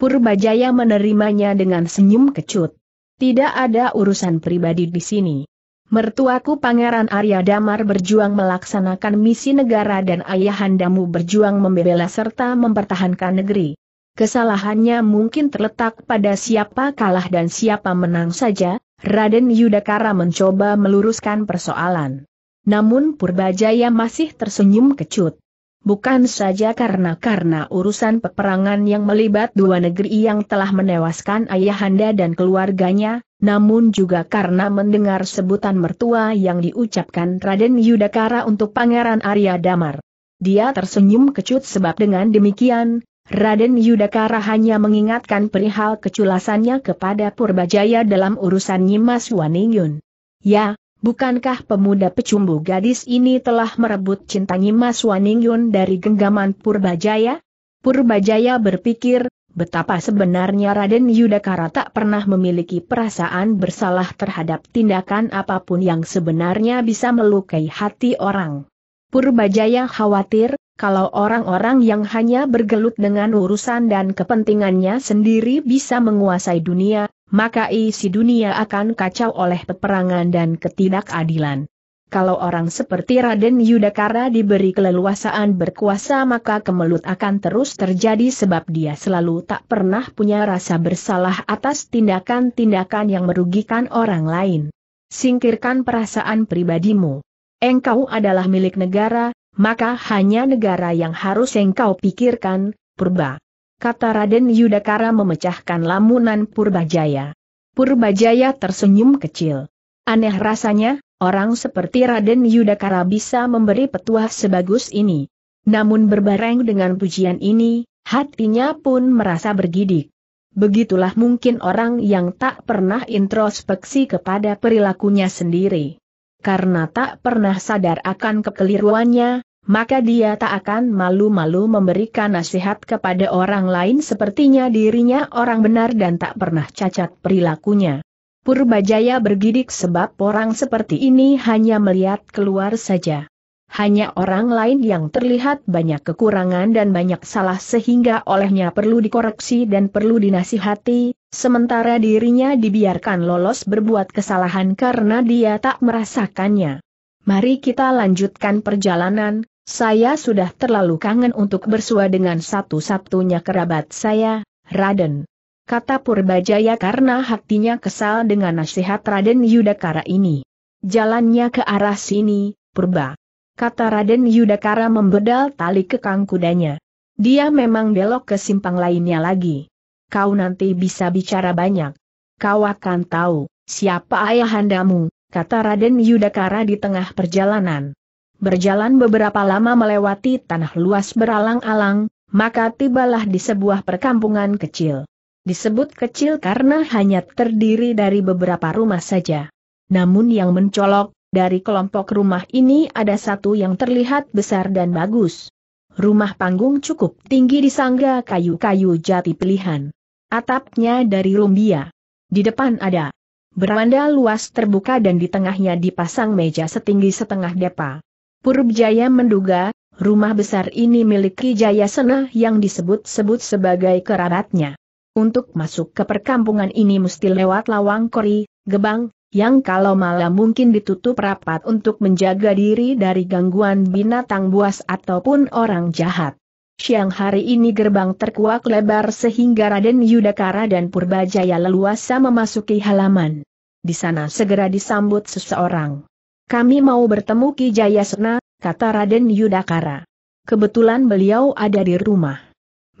Purbajaya menerimanya dengan senyum kecut. Tidak ada urusan pribadi di sini. Mertuaku Pangeran Arya Damar berjuang melaksanakan misi negara dan ayahandamu berjuang membela serta mempertahankan negeri. Kesalahannya mungkin terletak pada siapa kalah dan siapa menang saja, Raden Yudakara mencoba meluruskan persoalan. Namun Purbajaya masih tersenyum kecut. Bukan saja karena-karena urusan peperangan yang melibat dua negeri yang telah menewaskan ayahanda dan keluarganya, namun juga karena mendengar sebutan mertua yang diucapkan Raden Yudakara untuk Pangeran Arya Damar. Dia tersenyum kecut sebab dengan demikian, Raden Yudakara hanya mengingatkan perihal keculasannya kepada Purbajaya dalam urusan Nyimas Waningyun. Ya, bukankah pemuda pecumbu gadis ini telah merebut cinta Nyimas Waningyun dari genggaman Purbajaya? Purbajaya berpikir, betapa sebenarnya Raden Yudhakara tak pernah memiliki perasaan bersalah terhadap tindakan apapun yang sebenarnya bisa melukai hati orang. Purbajaya khawatir, kalau orang-orang yang hanya bergelut dengan urusan dan kepentingannya sendiri bisa menguasai dunia, maka isi dunia akan kacau oleh peperangan dan ketidakadilan kalau orang seperti Raden Yudakara diberi keleluasaan berkuasa maka kemelut akan terus terjadi sebab dia selalu tak pernah punya rasa bersalah atas tindakan-tindakan yang merugikan orang lain. Singkirkan perasaan pribadimu. Engkau adalah milik negara, maka hanya negara yang harus engkau pikirkan, Purba. Kata Raden Yudakara memecahkan lamunan Purbajaya. Purbajaya tersenyum kecil. Aneh rasanya, Orang seperti Raden Yudakara bisa memberi petuah sebagus ini. Namun berbareng dengan pujian ini, hatinya pun merasa bergidik. Begitulah mungkin orang yang tak pernah introspeksi kepada perilakunya sendiri. Karena tak pernah sadar akan kekeliruannya, maka dia tak akan malu-malu memberikan nasihat kepada orang lain sepertinya dirinya orang benar dan tak pernah cacat perilakunya. Purbajaya bergidik sebab orang seperti ini hanya melihat keluar saja. Hanya orang lain yang terlihat banyak kekurangan dan banyak salah sehingga olehnya perlu dikoreksi dan perlu dinasihati, sementara dirinya dibiarkan lolos berbuat kesalahan karena dia tak merasakannya. Mari kita lanjutkan perjalanan, saya sudah terlalu kangen untuk bersua dengan satu-satunya kerabat saya, Raden kata Purbajaya karena hatinya kesal dengan nasihat Raden Yudakara ini. Jalannya ke arah sini, Purba. Kata Raden Yudakara membedal tali kekang kudanya. Dia memang belok ke simpang lainnya lagi. Kau nanti bisa bicara banyak. Kau akan tahu, siapa ayahandamu, kata Raden Yudakara di tengah perjalanan. Berjalan beberapa lama melewati tanah luas beralang-alang, maka tibalah di sebuah perkampungan kecil. Disebut kecil karena hanya terdiri dari beberapa rumah saja. Namun yang mencolok, dari kelompok rumah ini ada satu yang terlihat besar dan bagus. Rumah panggung cukup tinggi di sangga kayu-kayu jati pilihan. Atapnya dari lumbia. Di depan ada beranda luas terbuka dan di tengahnya dipasang meja setinggi setengah depa. Purbjaya menduga, rumah besar ini milik Kijaya Sena yang disebut-sebut sebagai kerabatnya. Untuk masuk ke perkampungan ini mesti lewat lawang kori, gebang, yang kalau malam mungkin ditutup rapat untuk menjaga diri dari gangguan binatang buas ataupun orang jahat. Siang hari ini gerbang terkuak lebar sehingga Raden Yudakara dan Purbajaya leluasa memasuki halaman. Di sana segera disambut seseorang. Kami mau bertemu Ki Jayasena, kata Raden Yudakara. Kebetulan beliau ada di rumah.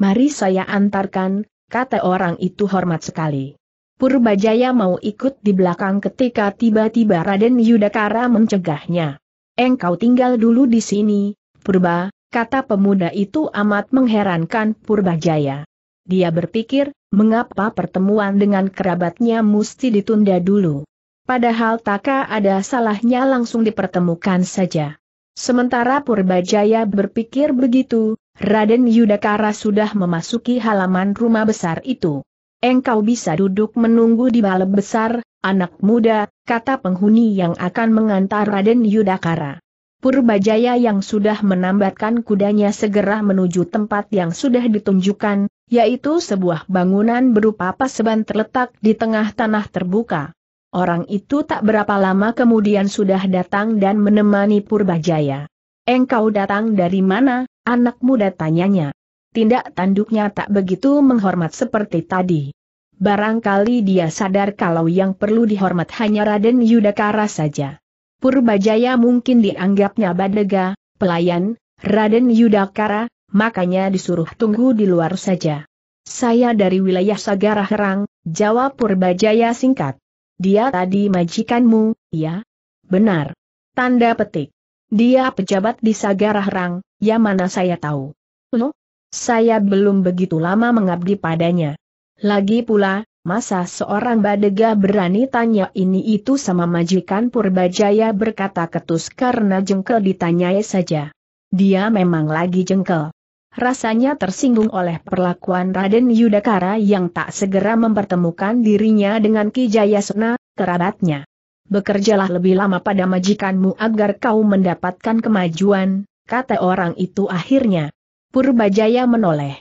Mari saya antarkan, kata orang itu hormat sekali. Purbajaya mau ikut di belakang ketika tiba-tiba Raden Yudakara mencegahnya. Engkau tinggal dulu di sini, Purba, kata pemuda itu amat mengherankan Purbajaya. Dia berpikir, mengapa pertemuan dengan kerabatnya mesti ditunda dulu. Padahal tak ada salahnya langsung dipertemukan saja. Sementara Purbajaya berpikir begitu, Raden Yudakara sudah memasuki halaman rumah besar itu. Engkau bisa duduk menunggu di balap besar, anak muda, kata penghuni yang akan mengantar Raden Yudakara. Purbajaya yang sudah menambatkan kudanya segera menuju tempat yang sudah ditunjukkan, yaitu sebuah bangunan berupa paseban terletak di tengah tanah terbuka. Orang itu tak berapa lama kemudian sudah datang dan menemani Purbajaya. Engkau datang dari mana, Anak muda tanyanya. Tindak tanduknya tak begitu menghormat seperti tadi. Barangkali dia sadar kalau yang perlu dihormat hanya Raden Yudakara saja. Purbajaya mungkin dianggapnya badega, pelayan, Raden Yudakara, makanya disuruh tunggu di luar saja. Saya dari wilayah Sagara Herang, jawab Purbajaya singkat. Dia tadi majikanmu, ya? Benar. Tanda petik. Dia pejabat di Sagara Herang, Ya mana saya tahu. Loh? Saya belum begitu lama mengabdi padanya. Lagi pula, masa seorang badegah berani tanya ini itu sama majikan Purbajaya berkata ketus karena jengkel ditanyai saja. Dia memang lagi jengkel. Rasanya tersinggung oleh perlakuan Raden Yudakara yang tak segera mempertemukan dirinya dengan Ki Jayasena, kerabatnya. Bekerjalah lebih lama pada majikanmu agar kau mendapatkan kemajuan, kata orang itu akhirnya. Purbajaya menoleh.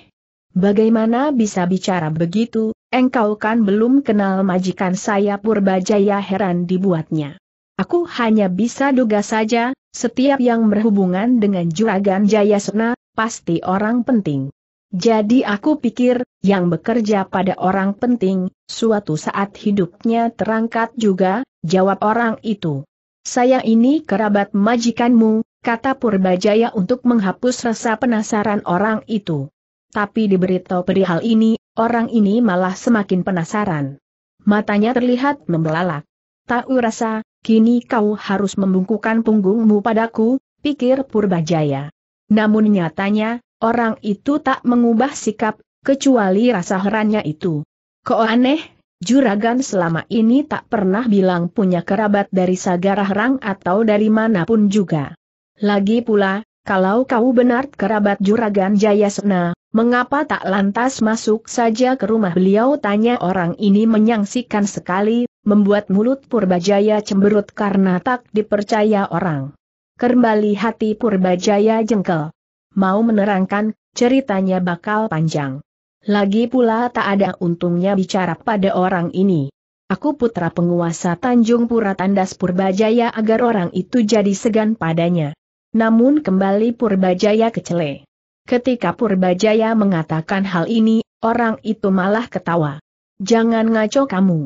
Bagaimana bisa bicara begitu, engkau kan belum kenal majikan saya Purbajaya heran dibuatnya. Aku hanya bisa duga saja, setiap yang berhubungan dengan Juragan Jayasena, pasti orang penting. Jadi aku pikir, yang bekerja pada orang penting, suatu saat hidupnya terangkat juga, jawab orang itu. Saya ini kerabat majikanmu, kata Purbajaya untuk menghapus rasa penasaran orang itu. Tapi diberitahu perihal ini, orang ini malah semakin penasaran. Matanya terlihat membelalak. Tahu rasa, kini kau harus membungkukan punggungmu padaku, pikir Purbajaya. Namun nyatanya, orang itu tak mengubah sikap, kecuali rasa herannya itu. Kok aneh, juragan selama ini tak pernah bilang punya kerabat dari Sagara Herang atau dari manapun juga. Lagi pula, kalau kau benar kerabat Juragan Jayasena, mengapa tak lantas masuk saja ke rumah beliau? Tanya orang ini menyangsikan sekali, membuat mulut Purbajaya cemberut karena tak dipercaya orang. Kembali hati Purbajaya jengkel. Mau menerangkan, ceritanya bakal panjang. Lagi pula tak ada untungnya bicara pada orang ini. Aku putra penguasa Tanjung Pura Tandas Purbajaya agar orang itu jadi segan padanya. Namun kembali Purbajaya kecele. Ketika Purbajaya mengatakan hal ini, orang itu malah ketawa. Jangan ngaco kamu.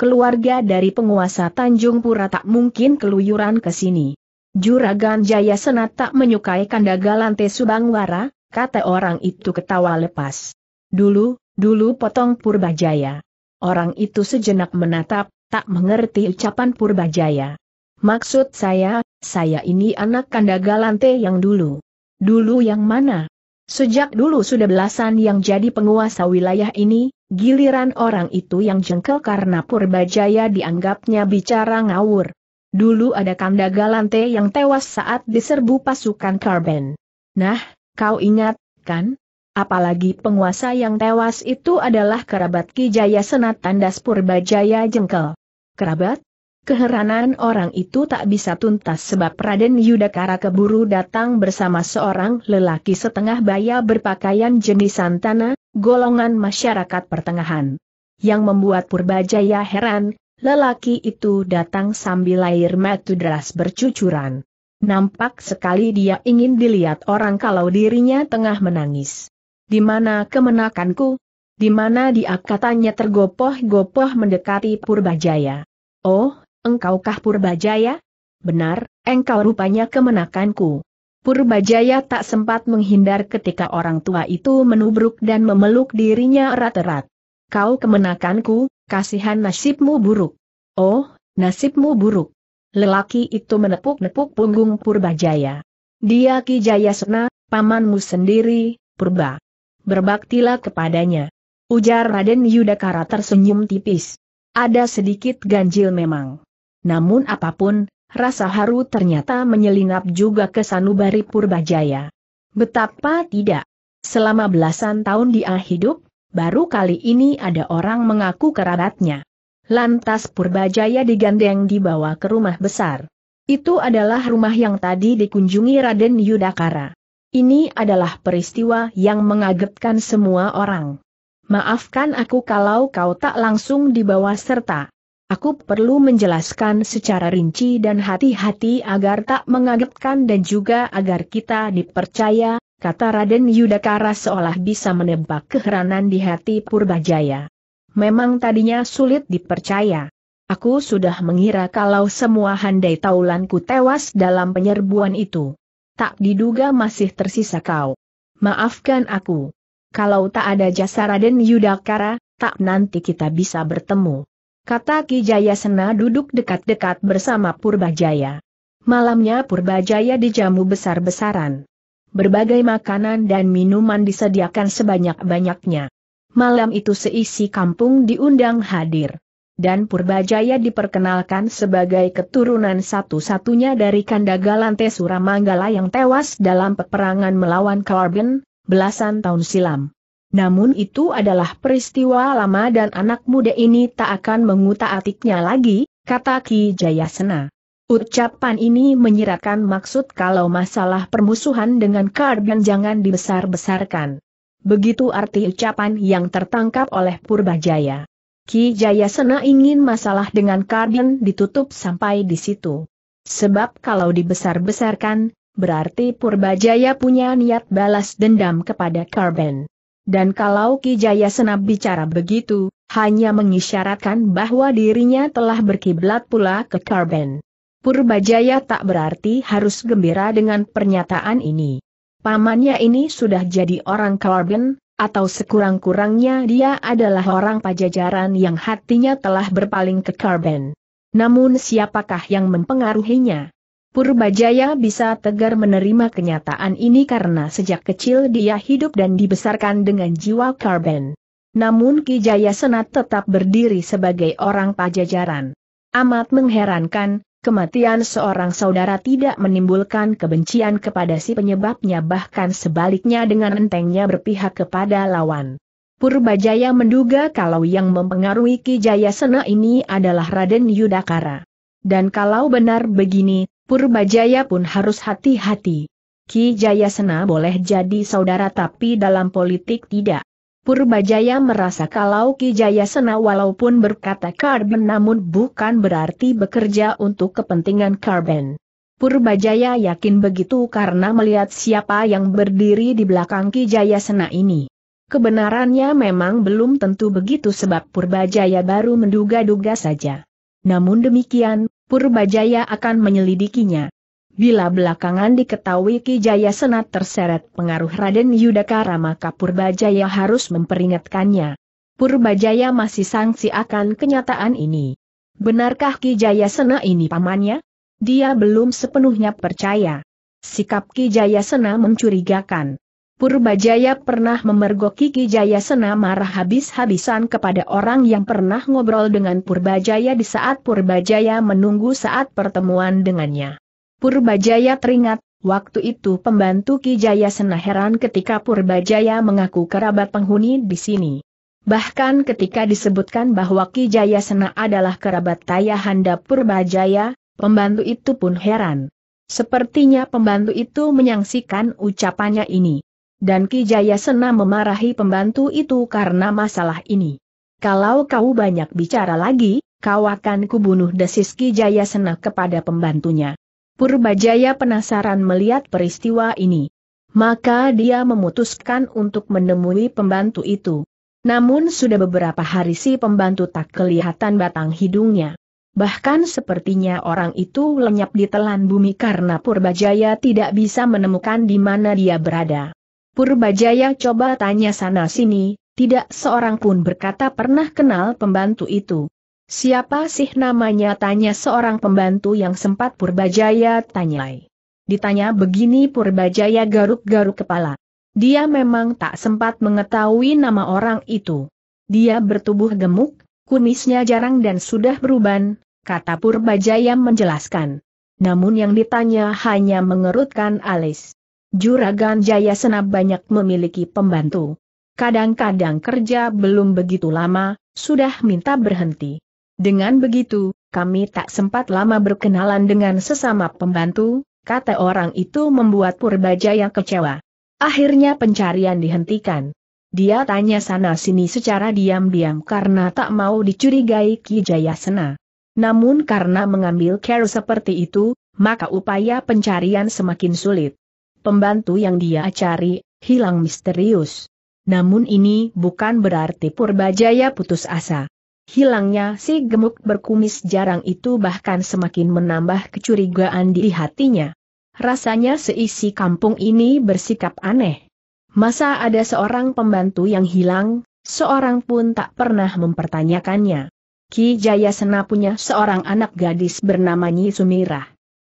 Keluarga dari penguasa Tanjung Pura tak mungkin keluyuran ke sini. Juragan Jaya Senat tak menyukai kandagalan Subangwara, kata orang itu ketawa lepas. Dulu, dulu potong Purbajaya. Orang itu sejenak menatap, tak mengerti ucapan Purbajaya. Maksud saya, saya ini anak kanda galante yang dulu. Dulu yang mana? Sejak dulu sudah belasan yang jadi penguasa wilayah ini, giliran orang itu yang jengkel karena Purbajaya dianggapnya bicara ngawur. Dulu ada Kanda Galante yang tewas saat diserbu pasukan Karben. Nah, kau ingat, kan? Apalagi penguasa yang tewas itu adalah kerabat Ki Jaya Senat Tandas Purbajaya Jengkel. Kerabat? Keheranan orang itu tak bisa tuntas sebab Raden Yudakara keburu datang bersama seorang lelaki setengah baya berpakaian jenis santana, golongan masyarakat pertengahan. Yang membuat Purbajaya heran, lelaki itu datang sambil air mata deras bercucuran. Nampak sekali dia ingin dilihat orang kalau dirinya tengah menangis. Di mana kemenakanku? Di mana dia katanya tergopoh-gopoh mendekati Purbajaya. Oh, engkaukah Purbajaya? Benar, engkau rupanya kemenakanku. Purbajaya tak sempat menghindar ketika orang tua itu menubruk dan memeluk dirinya erat-erat. Kau kemenakanku, kasihan nasibmu buruk. Oh, nasibmu buruk. Lelaki itu menepuk-nepuk punggung Purbajaya. Dia Ki Jayasena, pamanmu sendiri, Purba. Berbaktilah kepadanya. Ujar Raden Yudakara tersenyum tipis. Ada sedikit ganjil memang. Namun apapun, rasa haru ternyata menyelinap juga ke sanubari Purbajaya. Betapa tidak. Selama belasan tahun dia hidup, baru kali ini ada orang mengaku kerabatnya. Lantas Purbajaya digandeng dibawa ke rumah besar. Itu adalah rumah yang tadi dikunjungi Raden Yudakara. Ini adalah peristiwa yang mengagetkan semua orang. Maafkan aku kalau kau tak langsung dibawa serta. Aku perlu menjelaskan secara rinci dan hati-hati agar tak mengagetkan dan juga agar kita dipercaya, kata Raden Yudakara seolah bisa menebak keheranan di hati Purbajaya. Memang tadinya sulit dipercaya. Aku sudah mengira kalau semua handai taulanku tewas dalam penyerbuan itu. Tak diduga masih tersisa kau. Maafkan aku. Kalau tak ada jasa Raden Yudakara, tak nanti kita bisa bertemu kata Ki Jayasena duduk dekat-dekat bersama Purbajaya. Malamnya Purbajaya dijamu besar-besaran. Berbagai makanan dan minuman disediakan sebanyak-banyaknya. Malam itu seisi kampung diundang hadir. Dan Purbajaya diperkenalkan sebagai keturunan satu-satunya dari Kandagalante Suramanggala yang tewas dalam peperangan melawan Carbon, belasan tahun silam. Namun itu adalah peristiwa lama dan anak muda ini tak akan mengutak atiknya lagi, kata Ki Jayasena. Ucapan ini menyiratkan maksud kalau masalah permusuhan dengan Karbian jangan dibesar-besarkan. Begitu arti ucapan yang tertangkap oleh Purbajaya. Ki Jayasena ingin masalah dengan Karbian ditutup sampai di situ. Sebab kalau dibesar-besarkan, berarti Purbajaya punya niat balas dendam kepada Karben. Dan kalau Ki Jaya Senap bicara begitu, hanya mengisyaratkan bahwa dirinya telah berkiblat pula ke Karben. Purbajaya tak berarti harus gembira dengan pernyataan ini. Pamannya ini sudah jadi orang Karben, atau sekurang-kurangnya dia adalah orang pajajaran yang hatinya telah berpaling ke Karben. Namun siapakah yang mempengaruhinya? Purbajaya bisa tegar menerima kenyataan ini karena sejak kecil dia hidup dan dibesarkan dengan jiwa karben. Namun Ki Jaya Senat tetap berdiri sebagai orang pajajaran. Amat mengherankan, kematian seorang saudara tidak menimbulkan kebencian kepada si penyebabnya bahkan sebaliknya dengan entengnya berpihak kepada lawan. Purbajaya menduga kalau yang mempengaruhi Ki Sena ini adalah Raden Yudakara. Dan kalau benar begini, Purbajaya pun harus hati-hati. Ki Jayasena boleh jadi saudara tapi dalam politik tidak. Purbajaya merasa kalau Ki Jayasena walaupun berkata Karben namun bukan berarti bekerja untuk kepentingan Karben. Purbajaya yakin begitu karena melihat siapa yang berdiri di belakang Ki Jayasena ini. Kebenarannya memang belum tentu begitu sebab Purbajaya baru menduga-duga saja. Namun demikian, Purbajaya akan menyelidikinya. Bila belakangan diketahui Ki Jaya Senat terseret pengaruh Raden Yudhakara, maka Purbajaya harus memperingatkannya. Purbajaya masih sangsi akan kenyataan ini. Benarkah Ki Jaya Sena ini pamannya? Dia belum sepenuhnya percaya. Sikap Ki Jaya Sena mencurigakan. Purbajaya pernah memergoki Ki Jayasena marah habis-habisan kepada orang yang pernah ngobrol dengan Purbajaya di saat Purbajaya menunggu saat pertemuan dengannya. Purbajaya teringat, waktu itu pembantu Ki Jayasena heran ketika Purbajaya mengaku kerabat penghuni di sini. Bahkan ketika disebutkan bahwa Ki Jayasena adalah kerabat Tayahanda Purbajaya, pembantu itu pun heran. Sepertinya pembantu itu menyaksikan ucapannya ini dan Ki Jayasena memarahi pembantu itu karena masalah ini. Kalau kau banyak bicara lagi, kau akan kubunuh desis Ki Jayasena kepada pembantunya. Purbajaya penasaran melihat peristiwa ini. Maka dia memutuskan untuk menemui pembantu itu. Namun sudah beberapa hari si pembantu tak kelihatan batang hidungnya. Bahkan sepertinya orang itu lenyap di telan bumi karena Purbajaya tidak bisa menemukan di mana dia berada. Purbajaya coba tanya sana-sini, tidak seorang pun berkata pernah kenal pembantu itu. Siapa sih namanya tanya seorang pembantu yang sempat Purbajaya tanyai. Ditanya begini Purbajaya garuk-garuk kepala. Dia memang tak sempat mengetahui nama orang itu. Dia bertubuh gemuk, kumisnya jarang dan sudah beruban, kata Purbajaya menjelaskan. Namun yang ditanya hanya mengerutkan alis. Juragan Jaya Jayasena banyak memiliki pembantu. Kadang-kadang kerja belum begitu lama, sudah minta berhenti. Dengan begitu, kami tak sempat lama berkenalan dengan sesama pembantu, kata orang itu membuat Purbajaya kecewa. Akhirnya pencarian dihentikan. Dia tanya sana-sini secara diam-diam karena tak mau dicurigai Ki Jayasena. Namun karena mengambil care seperti itu, maka upaya pencarian semakin sulit pembantu yang dia cari, hilang misterius. Namun ini bukan berarti Purbajaya putus asa. Hilangnya si gemuk berkumis jarang itu bahkan semakin menambah kecurigaan di hatinya. Rasanya seisi kampung ini bersikap aneh. Masa ada seorang pembantu yang hilang, seorang pun tak pernah mempertanyakannya. Ki Jaya Sena punya seorang anak gadis bernama Nyi Sumirah.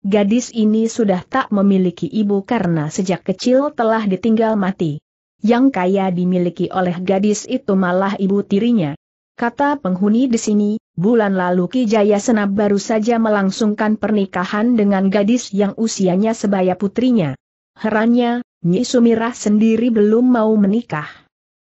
Gadis ini sudah tak memiliki ibu karena sejak kecil telah ditinggal mati. Yang kaya dimiliki oleh gadis itu malah ibu tirinya. Kata penghuni di sini, bulan lalu Ki Jaya Senap baru saja melangsungkan pernikahan dengan gadis yang usianya sebaya putrinya. Herannya, Nyi Sumirah sendiri belum mau menikah.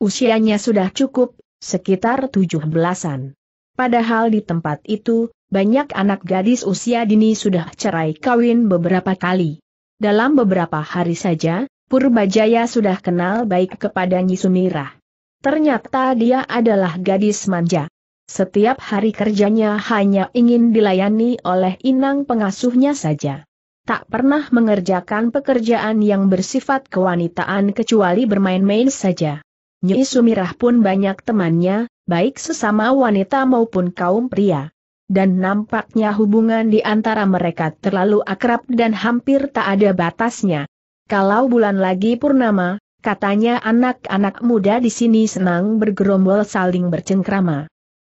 Usianya sudah cukup, sekitar tujuh belasan. Padahal di tempat itu, banyak anak gadis usia dini sudah cerai kawin beberapa kali. Dalam beberapa hari saja, Purbajaya sudah kenal baik kepada Nyi Sumirah. Ternyata dia adalah gadis manja. Setiap hari kerjanya hanya ingin dilayani oleh inang pengasuhnya saja. Tak pernah mengerjakan pekerjaan yang bersifat kewanitaan kecuali bermain-main saja. Nyi Sumirah pun banyak temannya, baik sesama wanita maupun kaum pria dan nampaknya hubungan di antara mereka terlalu akrab dan hampir tak ada batasnya. Kalau bulan lagi purnama, katanya anak-anak muda di sini senang bergerombol saling bercengkrama.